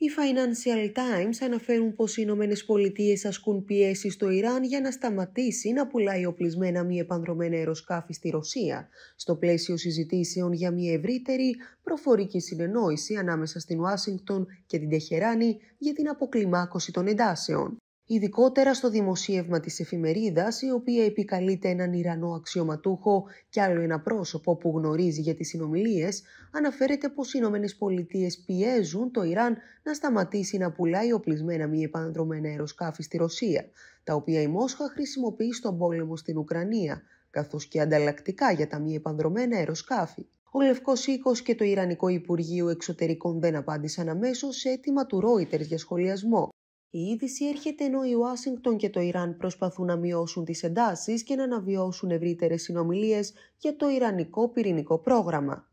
Οι Financial Times αναφέρουν πως οι Ηνωμένες Πολιτείες ασκούν πιέσεις στο Ιράν για να σταματήσει να πουλάει οπλισμένα μη επανδρομένα αεροσκάφη στη Ρωσία, στο πλαίσιο συζητήσεων για μια ευρύτερη προφορική συνεννόηση ανάμεσα στην Ουάσιγκτον και την Τεχεράνη για την αποκλιμάκωση των εντάσεων ειδικότερα στο δημοσίευμα της εφημερίδας, η οποία επικαλείται έναν Ιρανό αξιωματούχο και άλλο ένα πρόσωπο που γνωρίζει για τις συνομιλίες, αναφέρεται πως οι Ηνωμένες Πολιτείες πιέζουν το Ιράν να σταματήσει να πουλάει οπλισμένα μη επανδρομένα αεροσκάφη στη Ρωσία, τα οποία η Μόσχα χρησιμοποιεί στον πόλεμο στην Ουκρανία, καθώς και ανταλλακτικά για τα μη επανδρομένα αεροσκάφη. Ο Λευκός Οίκος και το Ιρανικό Υπουργείο Εξωτερικών δεν απάντησαν αμέσως σε αίτημα του Reuters για σχολιασμό. Η είδηση έρχεται ενώ η Ουάσιγκτον και το Ιράν προσπαθούν να μειώσουν τις εντάσεις και να αναβιώσουν ευρύτερες συνομιλίες για το Ιρανικό πυρηνικό πρόγραμμα.